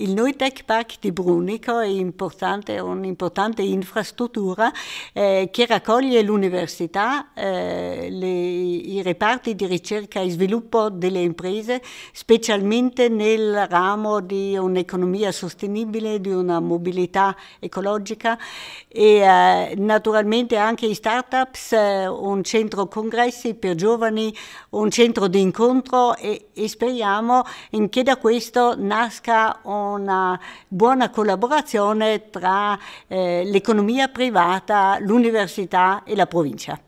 Il Neutech Park di Brunico è importante, un'importante infrastruttura eh, che raccoglie l'università, eh, le reparti di ricerca e sviluppo delle imprese, specialmente nel ramo di un'economia sostenibile, di una mobilità ecologica e eh, naturalmente anche i startups, eh, un centro congressi per giovani, un centro di incontro e, e speriamo che da questo nasca una buona collaborazione tra eh, l'economia privata, l'università e la provincia.